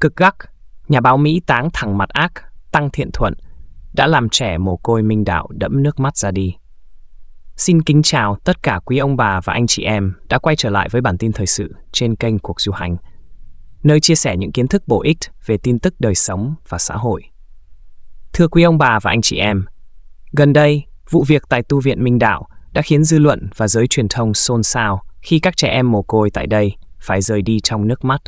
Cực gắt, nhà báo Mỹ táng thẳng mặt ác, Tăng Thiện Thuận, đã làm trẻ mồ côi Minh Đạo đẫm nước mắt ra đi. Xin kính chào tất cả quý ông bà và anh chị em đã quay trở lại với bản tin thời sự trên kênh Cuộc Du Hành, nơi chia sẻ những kiến thức bổ ích về tin tức đời sống và xã hội. Thưa quý ông bà và anh chị em, gần đây, vụ việc tại tu viện Minh Đạo đã khiến dư luận và giới truyền thông xôn xao khi các trẻ em mồ côi tại đây phải rời đi trong nước mắt.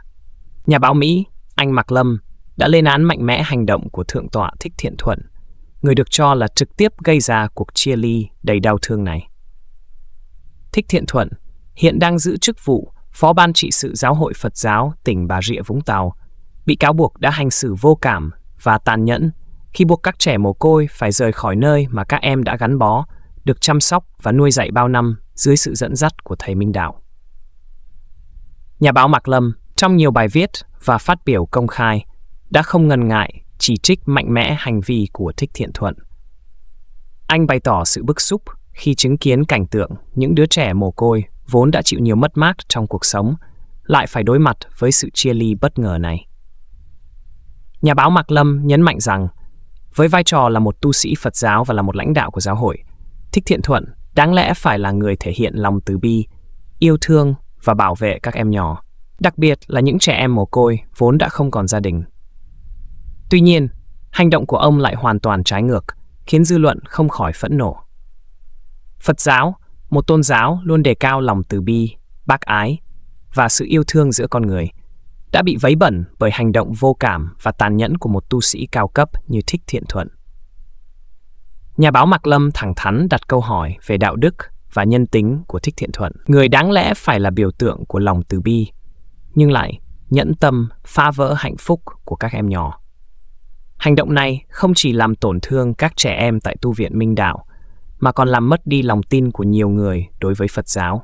Nhà báo Mỹ anh Mạc Lâm đã lên án mạnh mẽ hành động của Thượng tọa Thích Thiện Thuận, người được cho là trực tiếp gây ra cuộc chia ly đầy đau thương này. Thích Thiện Thuận hiện đang giữ chức vụ Phó Ban trị sự Giáo hội Phật giáo tỉnh Bà Rịa Vũng Tàu, bị cáo buộc đã hành xử vô cảm và tàn nhẫn khi buộc các trẻ mồ côi phải rời khỏi nơi mà các em đã gắn bó, được chăm sóc và nuôi dạy bao năm dưới sự dẫn dắt của thầy Minh Đạo. Nhà báo Mạc Lâm trong nhiều bài viết và phát biểu công khai đã không ngần ngại chỉ trích mạnh mẽ hành vi của Thích Thiện Thuận. Anh bày tỏ sự bức xúc khi chứng kiến cảnh tượng những đứa trẻ mồ côi vốn đã chịu nhiều mất mát trong cuộc sống lại phải đối mặt với sự chia ly bất ngờ này. Nhà báo Mạc Lâm nhấn mạnh rằng, với vai trò là một tu sĩ Phật giáo và là một lãnh đạo của giáo hội, Thích Thiện Thuận đáng lẽ phải là người thể hiện lòng từ bi, yêu thương và bảo vệ các em nhỏ đặc biệt là những trẻ em mồ côi vốn đã không còn gia đình. Tuy nhiên, hành động của ông lại hoàn toàn trái ngược, khiến dư luận không khỏi phẫn nộ. Phật giáo, một tôn giáo luôn đề cao lòng từ bi, bác ái và sự yêu thương giữa con người, đã bị vấy bẩn bởi hành động vô cảm và tàn nhẫn của một tu sĩ cao cấp như Thích Thiện Thuận. Nhà báo Mạc Lâm thẳng thắn đặt câu hỏi về đạo đức và nhân tính của Thích Thiện Thuận, người đáng lẽ phải là biểu tượng của lòng từ bi nhưng lại nhẫn tâm phá vỡ hạnh phúc của các em nhỏ. Hành động này không chỉ làm tổn thương các trẻ em tại tu viện Minh Đạo, mà còn làm mất đi lòng tin của nhiều người đối với Phật giáo.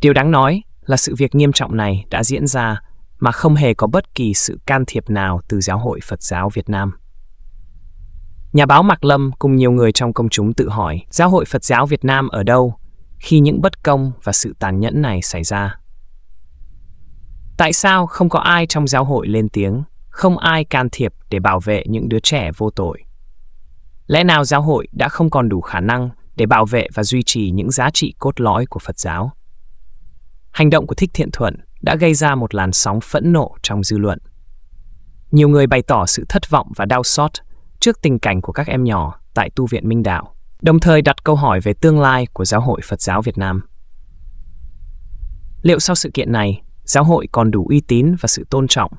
Điều đáng nói là sự việc nghiêm trọng này đã diễn ra mà không hề có bất kỳ sự can thiệp nào từ Giáo hội Phật giáo Việt Nam. Nhà báo Mạc Lâm cùng nhiều người trong công chúng tự hỏi Giáo hội Phật giáo Việt Nam ở đâu khi những bất công và sự tàn nhẫn này xảy ra. Tại sao không có ai trong giáo hội lên tiếng, không ai can thiệp để bảo vệ những đứa trẻ vô tội? Lẽ nào giáo hội đã không còn đủ khả năng để bảo vệ và duy trì những giá trị cốt lõi của Phật giáo? Hành động của Thích Thiện Thuận đã gây ra một làn sóng phẫn nộ trong dư luận. Nhiều người bày tỏ sự thất vọng và đau xót trước tình cảnh của các em nhỏ tại tu viện Minh Đạo, đồng thời đặt câu hỏi về tương lai của giáo hội Phật giáo Việt Nam. Liệu sau sự kiện này, giáo hội còn đủ uy tín và sự tôn trọng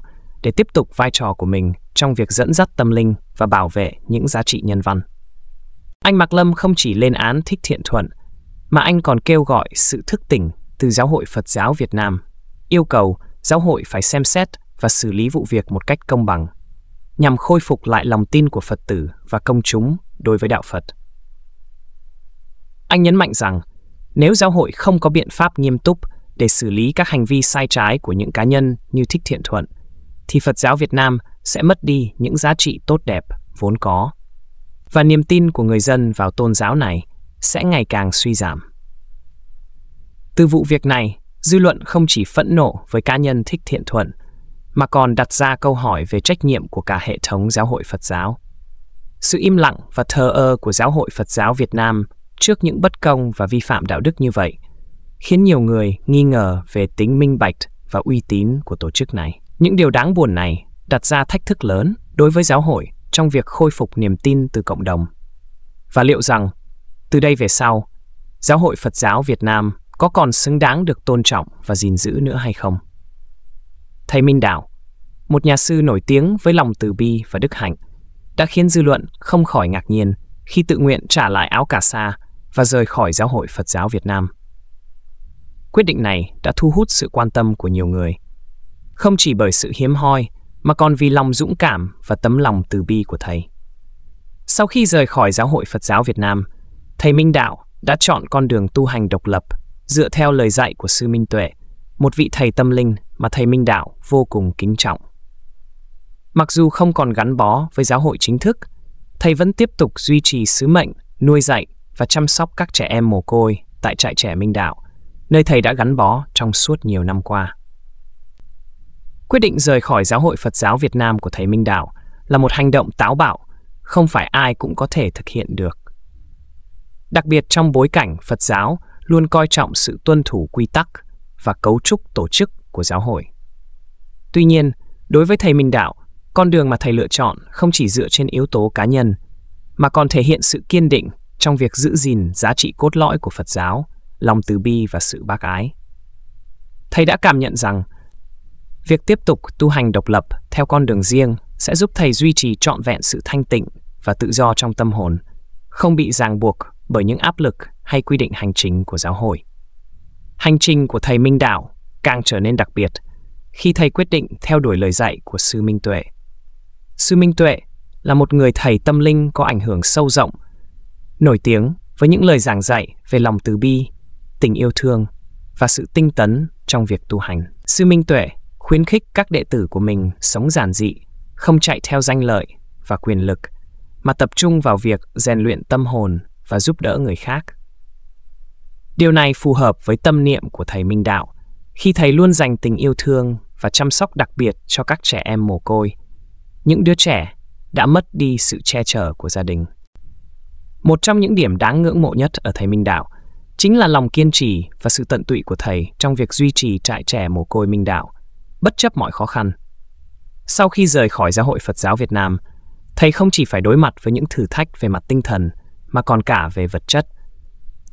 để tiếp tục vai trò của mình trong việc dẫn dắt tâm linh và bảo vệ những giá trị nhân văn. Anh Mạc Lâm không chỉ lên án thích thiện thuận, mà anh còn kêu gọi sự thức tỉnh từ Giáo hội Phật giáo Việt Nam, yêu cầu giáo hội phải xem xét và xử lý vụ việc một cách công bằng, nhằm khôi phục lại lòng tin của Phật tử và công chúng đối với đạo Phật. Anh nhấn mạnh rằng, nếu giáo hội không có biện pháp nghiêm túc để xử lý các hành vi sai trái của những cá nhân như thích thiện thuận, thì Phật giáo Việt Nam sẽ mất đi những giá trị tốt đẹp vốn có. Và niềm tin của người dân vào tôn giáo này sẽ ngày càng suy giảm. Từ vụ việc này, dư luận không chỉ phẫn nộ với cá nhân thích thiện thuận, mà còn đặt ra câu hỏi về trách nhiệm của cả hệ thống giáo hội Phật giáo. Sự im lặng và thờ ơ của giáo hội Phật giáo Việt Nam trước những bất công và vi phạm đạo đức như vậy – khiến nhiều người nghi ngờ về tính minh bạch và uy tín của tổ chức này. Những điều đáng buồn này đặt ra thách thức lớn đối với giáo hội trong việc khôi phục niềm tin từ cộng đồng. Và liệu rằng, từ đây về sau, giáo hội Phật giáo Việt Nam có còn xứng đáng được tôn trọng và gìn giữ nữa hay không? Thầy Minh Đạo, một nhà sư nổi tiếng với lòng từ bi và đức hạnh, đã khiến dư luận không khỏi ngạc nhiên khi tự nguyện trả lại áo cà sa và rời khỏi giáo hội Phật giáo Việt Nam. Quyết định này đã thu hút sự quan tâm của nhiều người, không chỉ bởi sự hiếm hoi mà còn vì lòng dũng cảm và tấm lòng từ bi của thầy. Sau khi rời khỏi Giáo hội Phật giáo Việt Nam, thầy Minh Đạo đã chọn con đường tu hành độc lập dựa theo lời dạy của sư Minh Tuệ, một vị thầy tâm linh mà thầy Minh Đạo vô cùng kính trọng. Mặc dù không còn gắn bó với giáo hội chính thức, thầy vẫn tiếp tục duy trì sứ mệnh nuôi dạy và chăm sóc các trẻ em mồ côi tại trại trẻ Minh Đạo nơi thầy đã gắn bó trong suốt nhiều năm qua. Quyết định rời khỏi Giáo hội Phật giáo Việt Nam của thầy Minh Đạo là một hành động táo bạo, không phải ai cũng có thể thực hiện được. Đặc biệt trong bối cảnh Phật giáo luôn coi trọng sự tuân thủ quy tắc và cấu trúc tổ chức của giáo hội. Tuy nhiên, đối với thầy Minh Đạo, con đường mà thầy lựa chọn không chỉ dựa trên yếu tố cá nhân, mà còn thể hiện sự kiên định trong việc giữ gìn giá trị cốt lõi của Phật giáo lòng từ bi và sự bác ái. Thầy đã cảm nhận rằng việc tiếp tục tu hành độc lập theo con đường riêng sẽ giúp thầy duy trì trọn vẹn sự thanh tịnh và tự do trong tâm hồn, không bị ràng buộc bởi những áp lực hay quy định hành trình của giáo hội. Hành trình của thầy Minh Đạo càng trở nên đặc biệt khi thầy quyết định theo đuổi lời dạy của sư Minh Tuệ. Sư Minh Tuệ là một người thầy tâm linh có ảnh hưởng sâu rộng, nổi tiếng với những lời giảng dạy về lòng từ bi tình yêu thương và sự tinh tấn trong việc tu hành. Sư Minh Tuệ khuyến khích các đệ tử của mình sống giản dị, không chạy theo danh lợi và quyền lực, mà tập trung vào việc rèn luyện tâm hồn và giúp đỡ người khác. Điều này phù hợp với tâm niệm của thầy Minh Đạo, khi thầy luôn dành tình yêu thương và chăm sóc đặc biệt cho các trẻ em mồ côi, những đứa trẻ đã mất đi sự che chở của gia đình. Một trong những điểm đáng ngưỡng mộ nhất ở thầy Minh Đạo chính là lòng kiên trì và sự tận tụy của thầy trong việc duy trì trại trẻ mồ côi Minh Đạo, bất chấp mọi khó khăn. Sau khi rời khỏi Giáo hội Phật giáo Việt Nam, thầy không chỉ phải đối mặt với những thử thách về mặt tinh thần mà còn cả về vật chất.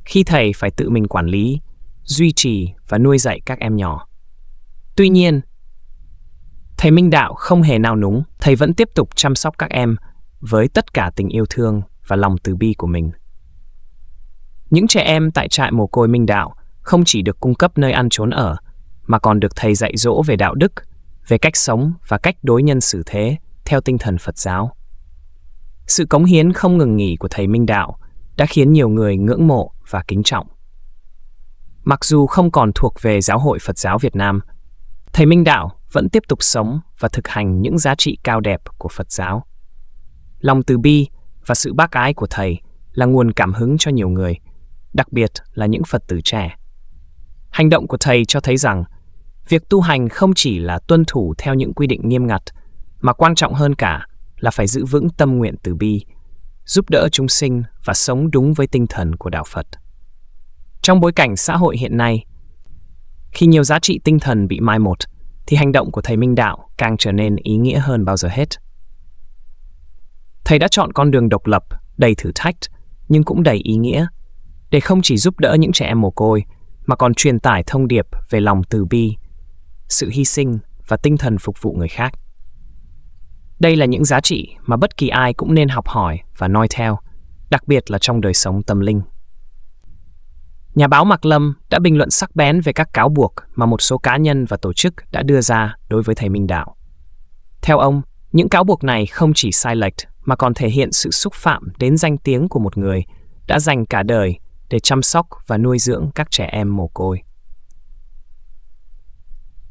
Khi thầy phải tự mình quản lý, duy trì và nuôi dạy các em nhỏ. Tuy nhiên, thầy Minh Đạo không hề nao núng, thầy vẫn tiếp tục chăm sóc các em với tất cả tình yêu thương và lòng từ bi của mình. Những trẻ em tại trại mồ côi Minh Đạo không chỉ được cung cấp nơi ăn trốn ở, mà còn được thầy dạy dỗ về đạo đức, về cách sống và cách đối nhân xử thế theo tinh thần Phật giáo. Sự cống hiến không ngừng nghỉ của thầy Minh Đạo đã khiến nhiều người ngưỡng mộ và kính trọng. Mặc dù không còn thuộc về Giáo hội Phật giáo Việt Nam, thầy Minh Đạo vẫn tiếp tục sống và thực hành những giá trị cao đẹp của Phật giáo. Lòng từ bi và sự bác ái của thầy là nguồn cảm hứng cho nhiều người – đặc biệt là những Phật tử trẻ. Hành động của thầy cho thấy rằng việc tu hành không chỉ là tuân thủ theo những quy định nghiêm ngặt mà quan trọng hơn cả là phải giữ vững tâm nguyện từ bi, giúp đỡ chúng sinh và sống đúng với tinh thần của đạo Phật. Trong bối cảnh xã hội hiện nay, khi nhiều giá trị tinh thần bị mai một, thì hành động của thầy Minh Đạo càng trở nên ý nghĩa hơn bao giờ hết. Thầy đã chọn con đường độc lập, đầy thử thách, nhưng cũng đầy ý nghĩa để không chỉ giúp đỡ những trẻ em mồ côi mà còn truyền tải thông điệp về lòng từ bi, sự hy sinh và tinh thần phục vụ người khác. Đây là những giá trị mà bất kỳ ai cũng nên học hỏi và noi theo, đặc biệt là trong đời sống tâm linh. Nhà báo Mạc Lâm đã bình luận sắc bén về các cáo buộc mà một số cá nhân và tổ chức đã đưa ra đối với thầy Minh Đạo. Theo ông, những cáo buộc này không chỉ sai lệch mà còn thể hiện sự xúc phạm đến danh tiếng của một người đã dành cả đời để chăm sóc và nuôi dưỡng các trẻ em mồ côi.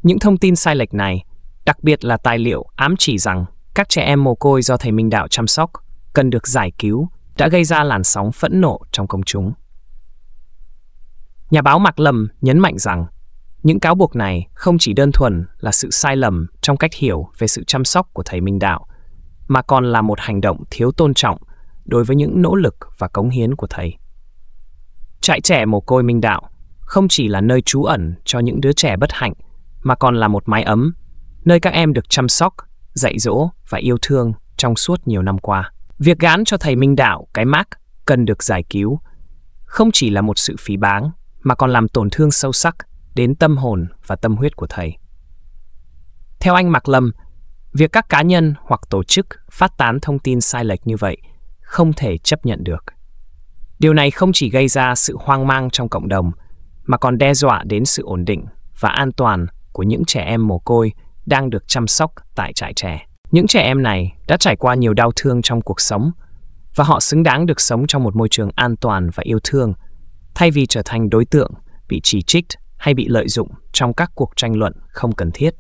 Những thông tin sai lệch này, đặc biệt là tài liệu ám chỉ rằng các trẻ em mồ côi do thầy Minh Đạo chăm sóc cần được giải cứu đã gây ra làn sóng phẫn nộ trong công chúng. Nhà báo Mạc Lâm nhấn mạnh rằng những cáo buộc này không chỉ đơn thuần là sự sai lầm trong cách hiểu về sự chăm sóc của thầy Minh Đạo, mà còn là một hành động thiếu tôn trọng đối với những nỗ lực và cống hiến của thầy. Trại trẻ mồ côi Minh Đạo không chỉ là nơi trú ẩn cho những đứa trẻ bất hạnh, mà còn là một mái ấm, nơi các em được chăm sóc, dạy dỗ và yêu thương trong suốt nhiều năm qua. Việc gán cho thầy Minh Đạo cái mác cần được giải cứu không chỉ là một sự phí báng, mà còn làm tổn thương sâu sắc đến tâm hồn và tâm huyết của thầy. Theo anh Mạc Lâm, việc các cá nhân hoặc tổ chức phát tán thông tin sai lệch như vậy không thể chấp nhận được. Điều này không chỉ gây ra sự hoang mang trong cộng đồng, mà còn đe dọa đến sự ổn định và an toàn của những trẻ em mồ côi đang được chăm sóc tại trại trẻ. Những trẻ em này đã trải qua nhiều đau thương trong cuộc sống và họ xứng đáng được sống trong một môi trường an toàn và yêu thương, thay vì trở thành đối tượng bị chỉ trích hay bị lợi dụng trong các cuộc tranh luận không cần thiết.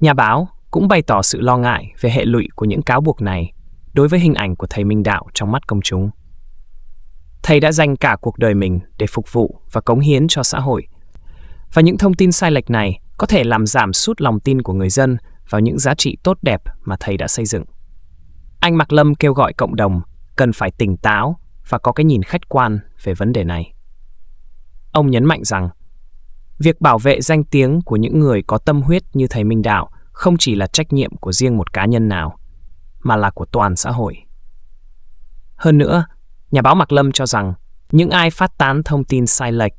Nhà báo cũng bày tỏ sự lo ngại về hệ lụy của những cáo buộc này đối với hình ảnh của thầy Minh Đạo trong mắt công chúng. Thầy đã dành cả cuộc đời mình để phục vụ và cống hiến cho xã hội. Và những thông tin sai lệch này có thể làm giảm sút lòng tin của người dân vào những giá trị tốt đẹp mà thầy đã xây dựng. Anh Mạc Lâm kêu gọi cộng đồng cần phải tỉnh táo và có cái nhìn khách quan về vấn đề này. Ông nhấn mạnh rằng, việc bảo vệ danh tiếng của những người có tâm huyết như thầy Minh Đạo không chỉ là trách nhiệm của riêng một cá nhân nào – mà là của toàn xã hội. Hơn nữa, nhà báo Mạc Lâm cho rằng những ai phát tán thông tin sai lệch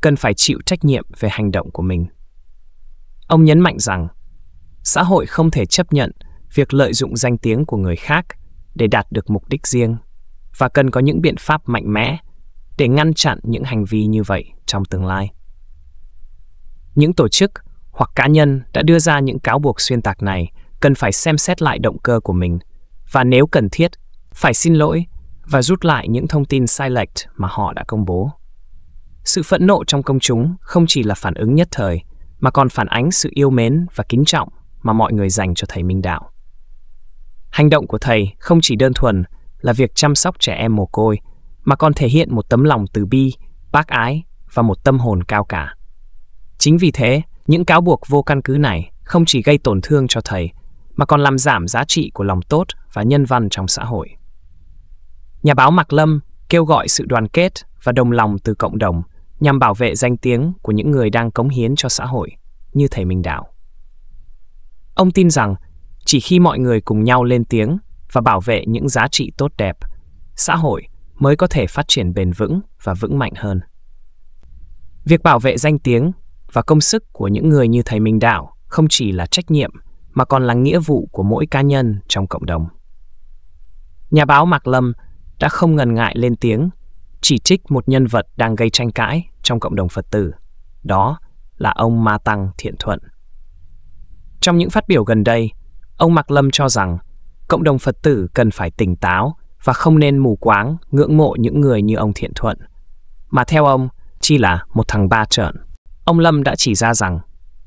cần phải chịu trách nhiệm về hành động của mình. Ông nhấn mạnh rằng xã hội không thể chấp nhận việc lợi dụng danh tiếng của người khác để đạt được mục đích riêng và cần có những biện pháp mạnh mẽ để ngăn chặn những hành vi như vậy trong tương lai. Những tổ chức hoặc cá nhân đã đưa ra những cáo buộc xuyên tạc này cần phải xem xét lại động cơ của mình và nếu cần thiết, phải xin lỗi và rút lại những thông tin sai lệch mà họ đã công bố. Sự phẫn nộ trong công chúng không chỉ là phản ứng nhất thời, mà còn phản ánh sự yêu mến và kính trọng mà mọi người dành cho thầy Minh Đạo. Hành động của thầy không chỉ đơn thuần là việc chăm sóc trẻ em mồ côi, mà còn thể hiện một tấm lòng từ bi, bác ái và một tâm hồn cao cả. Chính vì thế, những cáo buộc vô căn cứ này không chỉ gây tổn thương cho thầy mà còn làm giảm giá trị của lòng tốt và nhân văn trong xã hội. Nhà báo Mạc Lâm kêu gọi sự đoàn kết và đồng lòng từ cộng đồng nhằm bảo vệ danh tiếng của những người đang cống hiến cho xã hội, như thầy Minh Đạo. Ông tin rằng chỉ khi mọi người cùng nhau lên tiếng và bảo vệ những giá trị tốt đẹp, xã hội mới có thể phát triển bền vững và vững mạnh hơn. Việc bảo vệ danh tiếng và công sức của những người như thầy Minh Đạo không chỉ là trách nhiệm mà còn là nghĩa vụ của mỗi cá nhân trong cộng đồng. Nhà báo Mạc Lâm đã không ngần ngại lên tiếng chỉ trích một nhân vật đang gây tranh cãi trong cộng đồng Phật tử, đó là ông Ma Tăng Thiện Thuận. Trong những phát biểu gần đây, ông Mạc Lâm cho rằng cộng đồng Phật tử cần phải tỉnh táo và không nên mù quáng ngưỡng mộ những người như ông Thiện Thuận, mà theo ông chỉ là một thằng ba trợn. Ông Lâm đã chỉ ra rằng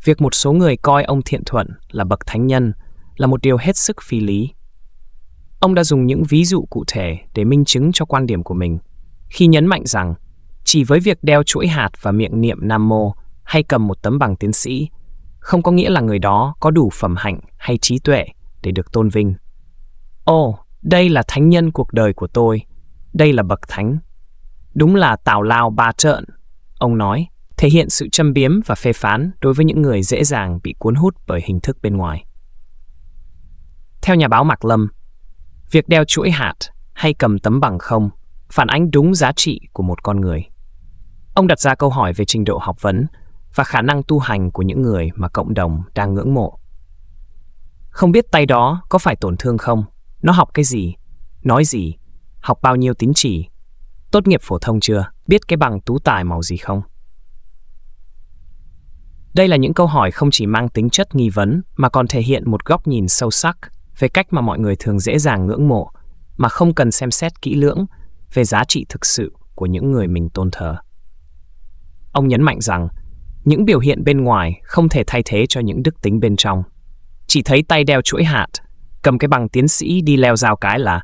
Việc một số người coi ông Thiện Thuận là bậc thánh nhân là một điều hết sức phi lý. Ông đã dùng những ví dụ cụ thể để minh chứng cho quan điểm của mình, khi nhấn mạnh rằng chỉ với việc đeo chuỗi hạt và miệng niệm Nam Mô hay cầm một tấm bằng tiến sĩ, không có nghĩa là người đó có đủ phẩm hạnh hay trí tuệ để được tôn vinh. Ồ, oh, đây là thánh nhân cuộc đời của tôi, đây là bậc thánh. Đúng là tào lao ba trợn, ông nói thể hiện sự châm biếm và phê phán đối với những người dễ dàng bị cuốn hút bởi hình thức bên ngoài. Theo nhà báo Mạc Lâm, việc đeo chuỗi hạt hay cầm tấm bằng không phản ánh đúng giá trị của một con người. Ông đặt ra câu hỏi về trình độ học vấn và khả năng tu hành của những người mà cộng đồng đang ngưỡng mộ. Không biết tay đó có phải tổn thương không? Nó học cái gì? Nói gì? Học bao nhiêu tín chỉ? Tốt nghiệp phổ thông chưa? Biết cái bằng tú tài màu gì không? Đây là những câu hỏi không chỉ mang tính chất nghi vấn mà còn thể hiện một góc nhìn sâu sắc về cách mà mọi người thường dễ dàng ngưỡng mộ mà không cần xem xét kỹ lưỡng về giá trị thực sự của những người mình tôn thờ. Ông nhấn mạnh rằng những biểu hiện bên ngoài không thể thay thế cho những đức tính bên trong. Chỉ thấy tay đeo chuỗi hạt, cầm cái bằng tiến sĩ đi leo rào cái là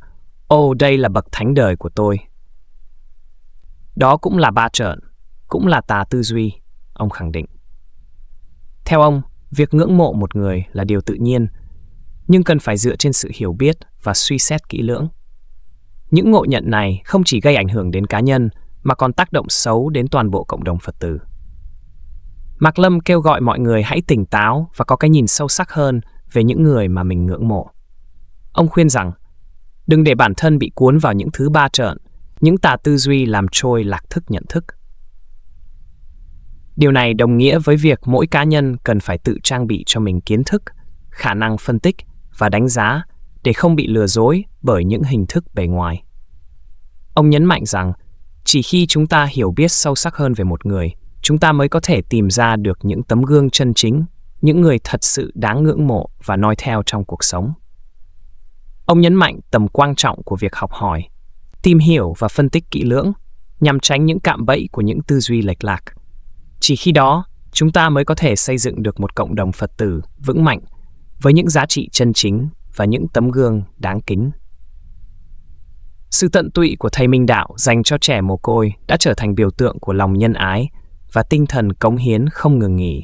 Ô, oh, đây là bậc thánh đời của tôi. Đó cũng là ba trợn, cũng là tà tư duy, ông khẳng định. Theo ông, việc ngưỡng mộ một người là điều tự nhiên, nhưng cần phải dựa trên sự hiểu biết và suy xét kỹ lưỡng. Những ngộ nhận này không chỉ gây ảnh hưởng đến cá nhân mà còn tác động xấu đến toàn bộ cộng đồng Phật tử. Mạc Lâm kêu gọi mọi người hãy tỉnh táo và có cái nhìn sâu sắc hơn về những người mà mình ngưỡng mộ. Ông khuyên rằng, đừng để bản thân bị cuốn vào những thứ ba trợn, những tà tư duy làm trôi lạc thức nhận thức. Điều này đồng nghĩa với việc mỗi cá nhân cần phải tự trang bị cho mình kiến thức, khả năng phân tích và đánh giá để không bị lừa dối bởi những hình thức bề ngoài. Ông nhấn mạnh rằng, chỉ khi chúng ta hiểu biết sâu sắc hơn về một người, chúng ta mới có thể tìm ra được những tấm gương chân chính, những người thật sự đáng ngưỡng mộ và noi theo trong cuộc sống. Ông nhấn mạnh tầm quan trọng của việc học hỏi, tìm hiểu và phân tích kỹ lưỡng nhằm tránh những cạm bẫy của những tư duy lệch lạc – chỉ khi đó, chúng ta mới có thể xây dựng được một cộng đồng Phật tử vững mạnh với những giá trị chân chính và những tấm gương đáng kính. Sự tận tụy của thầy Minh Đạo dành cho trẻ mồ côi đã trở thành biểu tượng của lòng nhân ái và tinh thần cống hiến không ngừng nghỉ.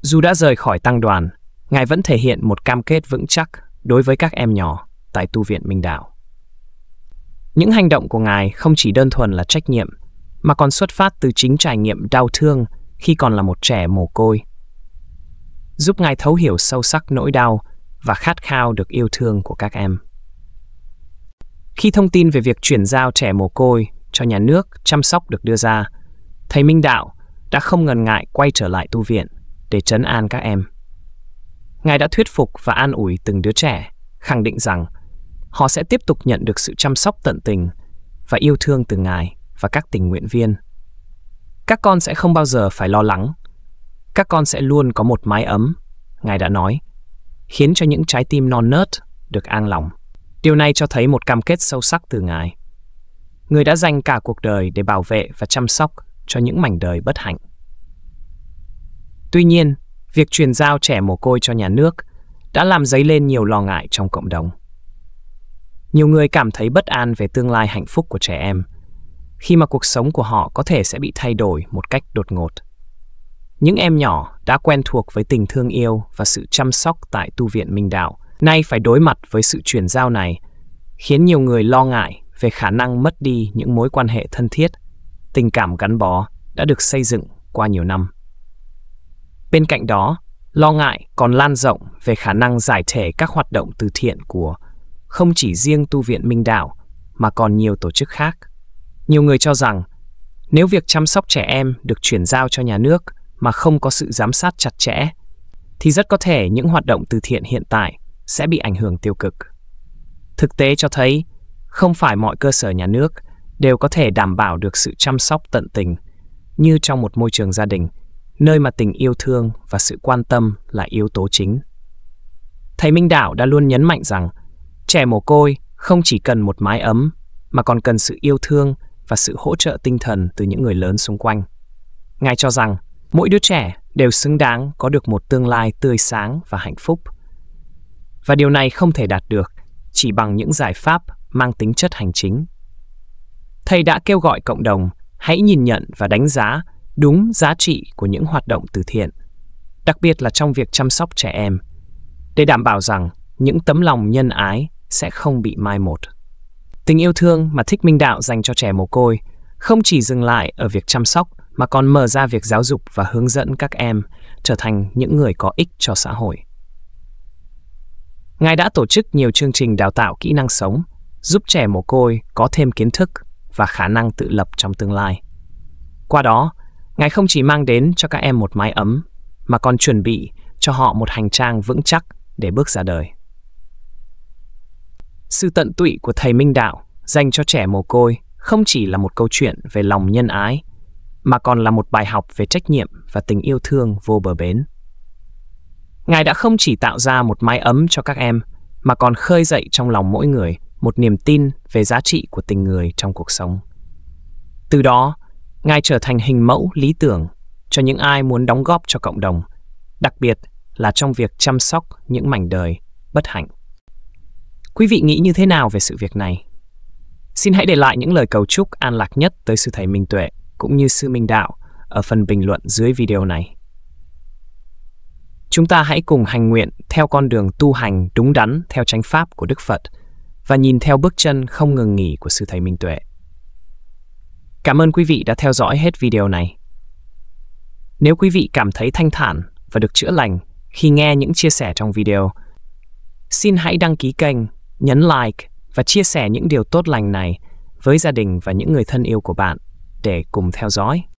Dù đã rời khỏi tăng đoàn, Ngài vẫn thể hiện một cam kết vững chắc đối với các em nhỏ tại tu viện Minh Đạo. Những hành động của Ngài không chỉ đơn thuần là trách nhiệm mà còn xuất phát từ chính trải nghiệm đau thương khi còn là một trẻ mồ côi. Giúp ngài thấu hiểu sâu sắc nỗi đau và khát khao được yêu thương của các em. Khi thông tin về việc chuyển giao trẻ mồ côi cho nhà nước chăm sóc được đưa ra, thầy Minh Đạo đã không ngần ngại quay trở lại tu viện để trấn an các em. Ngài đã thuyết phục và an ủi từng đứa trẻ, khẳng định rằng họ sẽ tiếp tục nhận được sự chăm sóc tận tình và yêu thương từ Ngài và các tình nguyện viên. Các con sẽ không bao giờ phải lo lắng. Các con sẽ luôn có một mái ấm, Ngài đã nói, khiến cho những trái tim non nớt được an lòng. Điều này cho thấy một cam kết sâu sắc từ Ngài. Người đã dành cả cuộc đời để bảo vệ và chăm sóc cho những mảnh đời bất hạnh. Tuy nhiên, việc truyền giao trẻ mồ côi cho nhà nước đã làm dấy lên nhiều lo ngại trong cộng đồng. Nhiều người cảm thấy bất an về tương lai hạnh phúc của trẻ em – khi mà cuộc sống của họ có thể sẽ bị thay đổi một cách đột ngột. Những em nhỏ đã quen thuộc với tình thương yêu và sự chăm sóc tại tu viện Minh Đạo, nay phải đối mặt với sự chuyển giao này, khiến nhiều người lo ngại về khả năng mất đi những mối quan hệ thân thiết, tình cảm gắn bó đã được xây dựng qua nhiều năm. Bên cạnh đó, lo ngại còn lan rộng về khả năng giải thể các hoạt động từ thiện của không chỉ riêng tu viện Minh Đạo mà còn nhiều tổ chức khác. Nhiều người cho rằng, nếu việc chăm sóc trẻ em được chuyển giao cho nhà nước mà không có sự giám sát chặt chẽ, thì rất có thể những hoạt động từ thiện hiện tại sẽ bị ảnh hưởng tiêu cực. Thực tế cho thấy, không phải mọi cơ sở nhà nước đều có thể đảm bảo được sự chăm sóc tận tình như trong một môi trường gia đình, nơi mà tình yêu thương và sự quan tâm là yếu tố chính. Thầy Minh Đạo đã luôn nhấn mạnh rằng, trẻ mồ côi không chỉ cần một mái ấm mà còn cần sự yêu thương và sự hỗ trợ tinh thần từ những người lớn xung quanh. Ngài cho rằng mỗi đứa trẻ đều xứng đáng có được một tương lai tươi sáng và hạnh phúc. Và điều này không thể đạt được chỉ bằng những giải pháp mang tính chất hành chính. Thầy đã kêu gọi cộng đồng hãy nhìn nhận và đánh giá đúng giá trị của những hoạt động từ thiện, đặc biệt là trong việc chăm sóc trẻ em, để đảm bảo rằng những tấm lòng nhân ái sẽ không bị mai một. Tình yêu thương mà Thích Minh Đạo dành cho trẻ mồ côi không chỉ dừng lại ở việc chăm sóc mà còn mở ra việc giáo dục và hướng dẫn các em trở thành những người có ích cho xã hội. Ngài đã tổ chức nhiều chương trình đào tạo kỹ năng sống, giúp trẻ mồ côi có thêm kiến thức và khả năng tự lập trong tương lai. Qua đó, Ngài không chỉ mang đến cho các em một mái ấm, mà còn chuẩn bị cho họ một hành trang vững chắc để bước ra đời. Sự tận tụy của thầy Minh Đạo dành cho trẻ mồ côi không chỉ là một câu chuyện về lòng nhân ái, mà còn là một bài học về trách nhiệm và tình yêu thương vô bờ bến. Ngài đã không chỉ tạo ra một mái ấm cho các em, mà còn khơi dậy trong lòng mỗi người một niềm tin về giá trị của tình người trong cuộc sống. Từ đó, Ngài trở thành hình mẫu lý tưởng cho những ai muốn đóng góp cho cộng đồng, đặc biệt là trong việc chăm sóc những mảnh đời bất hạnh. Quý vị nghĩ như thế nào về sự việc này? Xin hãy để lại những lời cầu chúc an lạc nhất tới sư thầy Minh Tuệ cũng như sư Minh Đạo ở phần bình luận dưới video này. Chúng ta hãy cùng hành nguyện theo con đường tu hành đúng đắn theo chánh pháp của Đức Phật và nhìn theo bước chân không ngừng nghỉ của sư thầy Minh Tuệ. Cảm ơn quý vị đã theo dõi hết video này. Nếu quý vị cảm thấy thanh thản và được chữa lành khi nghe những chia sẻ trong video, xin hãy đăng ký kênh nhấn like và chia sẻ những điều tốt lành này với gia đình và những người thân yêu của bạn để cùng theo dõi